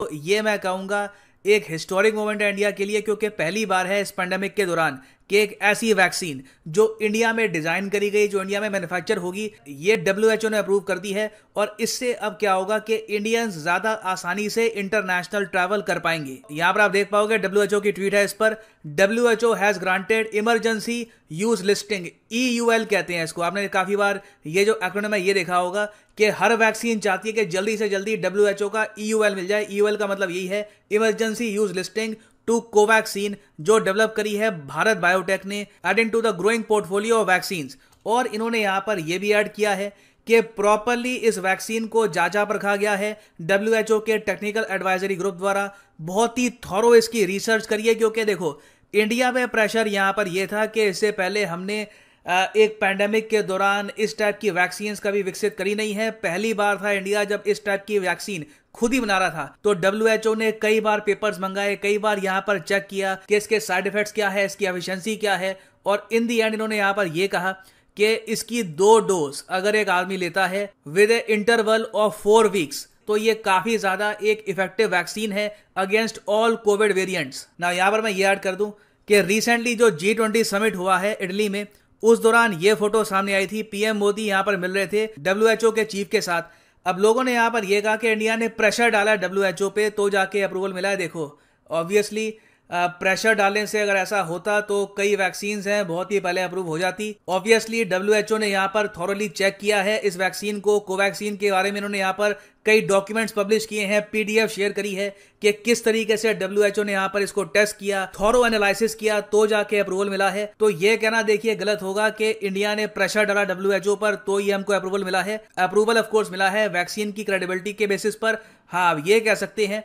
तो ये मैं कहूंगा एक हिस्टोरिक मोमेंट है इंडिया के लिए क्योंकि पहली बार है इस पेंडेमिक के दौरान कि एक ऐसी वैक्सीन जो इंडिया में डिज़ाइन करी गई जो इंडिया में मैन्युफैक्चर होगी ये डब्ल्यू ने अप्रूव कर दी है और इससे अब क्या होगा कि इंडियंस ज़्यादा आसानी से इंटरनेशनल ट्रैवल कर पाएंगे यहां पर आप देख पाओगे डब्ल्यू की ट्वीट है इस पर W H O has granted emergency use listing E U L कहते हैं इसको आपने काफ़ी बार ये जो एक्रोनिम है ये देखा होगा कि हर वैक्सीन चाहती है कि जल्दी से जल्दी डब्ल्यू एच ओ का ई यू एल मिल जाए ई यू एल का मतलब यही है emergency use listing to Covaxin जो डेवलप करी है भारत बायोटेक ने add into the growing portfolio of vaccine और इन्होंने यहाँ पर यह भी ऐड किया है कि प्रॉपरली इस वैक्सीन को जांचा पर रखा गया है डब्ल्यू के टेक्निकल एडवाइजरी ग्रुप द्वारा बहुत ही थॉरो इसकी रिसर्च करिए क्योंकि देखो इंडिया में प्रेशर यहाँ पर यह था कि इससे पहले हमने एक पैंडेमिक के दौरान इस टाइप की वैक्सीन कभी विकसित करी नहीं है पहली बार था इंडिया जब इस टाइप की वैक्सीन खुद ही बना रहा था तो डब्ल्यू ने कई बार पेपर्स मंगाए कई बार यहाँ पर चेक किया कि इसके साइड इफेक्ट्स क्या है इसकी एफिशिएंसी क्या है और इन दी एंड इन्होंने यहाँ पर यह कहा कि इसकी दो डोज अगर एक आदमी लेता है with a interval of four weeks तो ये काफी ज्यादा एक इफेक्टिव वैक्सीन है अगेंस्ट ऑल कोविड वेरिएंट्स ना यहाँ पर मैं ये ऐड कर दूं कि रिसेंटली जो जी ट्वेंटी समिट हुआ है इटली में उस दौरान ये फोटो सामने आई थी पीएम मोदी यहाँ पर मिल रहे थे डब्ल्यू के चीफ के साथ अब लोगों ने यहाँ पर यह कहा कि इंडिया ने प्रेशर डाला डब्ल्यू पे तो जाके अप्रूवल मिला है देखो ऑब्वियसली प्रेशर डालने से अगर ऐसा होता तो कई वैक्सीन हैं बहुत ही पहले अप्रूव हो जाती ऑब्वियसली डब्ल्यू ने यहाँ पर थॉरली चेक किया है इस वैक्सीन को कोवैक्सीन के बारे में इन्होंने यहाँ पर कई डॉक्यूमेंट्स पब्लिश किए हैं पीडीएफ शेयर करी है कि किस तरीके से डब्ल्यू ने यहाँ पर इसको टेस्ट किया थॉरो एनालिसिस किया तो जाके अप्रूवल मिला है तो ये कहना देखिए गलत होगा कि इंडिया ने प्रेशर डाला डब्ल्यू पर तो ये हमको अप्रूवल मिला है अप्रूवल ऑफकोर्स मिला है वैक्सीन की क्रेडिबिलिटी के बेसिस पर हाँ आप ये कह सकते हैं